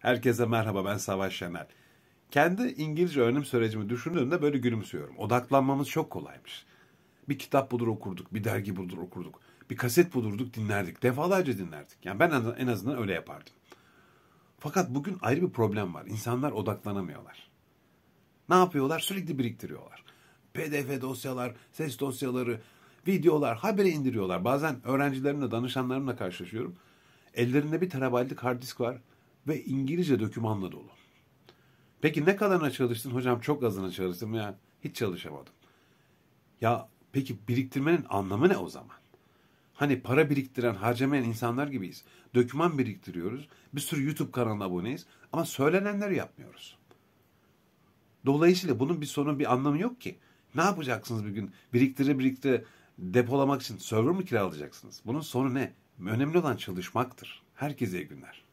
Herkese merhaba ben Savaş Şener. Kendi İngilizce öğrenim sürecimi düşündüğümde böyle gülümsüyorum. Odaklanmamız çok kolaymış. Bir kitap bulur okurduk, bir dergi bulur okurduk, bir kaset bulurduk dinlerdik. Defalarca dinlerdik. Yani ben en azından öyle yapardım. Fakat bugün ayrı bir problem var. İnsanlar odaklanamıyorlar. Ne yapıyorlar? Sürekli biriktiriyorlar. PDF dosyalar, ses dosyaları, videolar, habere indiriyorlar. Bazen öğrencilerimle, danışanlarımla karşılaşıyorum. Ellerinde bir terabaytlık hard disk var ve İngilizce dokümanla dolu. Peki ne kadarına çalıştın? Hocam çok azına çalıştım ya hiç çalışamadım. Ya peki biriktirmenin anlamı ne o zaman? Hani para biriktiren, harcamayan insanlar gibiyiz. Döküman biriktiriyoruz. Bir sürü YouTube kanalına aboneyiz. Ama söylenenleri yapmıyoruz. Dolayısıyla bunun bir sonu, bir anlamı yok ki. Ne yapacaksınız bir gün? Biriktire biriktire depolamak için server mı kiralayacaksınız? Bunun sonu ne? Önemli olan çalışmaktır. Herkese iyi günler.